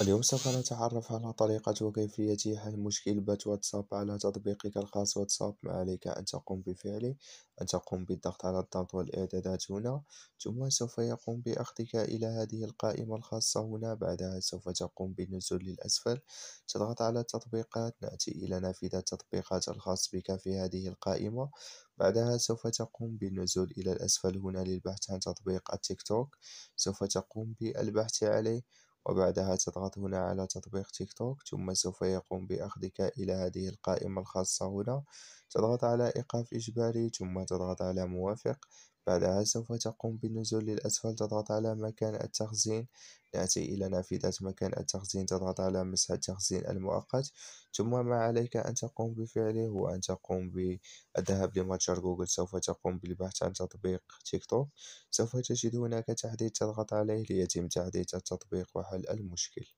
اليوم سوف نتعرف على طريقة وكيفية حل مشكلة واتساب على تطبيقك الخاص واتساب ما عليك أن تقوم بفعله أن تقوم بالضغط على الضغط والإعدادات هنا ثم سوف يقوم بأخذك إلى هذه القائمة الخاصة هنا بعدها سوف تقوم بالنزول للأسفل تضغط على التطبيقات نأتي إلى نافذة التطبيقات الخاص بك في هذه القائمة بعدها سوف تقوم بالنزول إلى الأسفل هنا للبحث عن تطبيق التيك توك سوف تقوم بالبحث عليه وبعدها تضغط هنا على تطبيق تيك توك ثم سوف يقوم بأخذك إلى هذه القائمة الخاصة هنا تضغط على إيقاف إجباري ثم تضغط على موافق بعدها سوف تقوم بالنزول للأسفل تضغط على مكان التخزين نأتي إلى نافذة مكان التخزين تضغط على مسح التخزين المؤقت ثم ما عليك أن تقوم بفعله هو أن تقوم بالذهاب لمتجر جوجل سوف تقوم بالبحث عن تطبيق تيك توك سوف تجد هناك تحديث تضغط عليه ليتم تحديث التطبيق وحل المشكل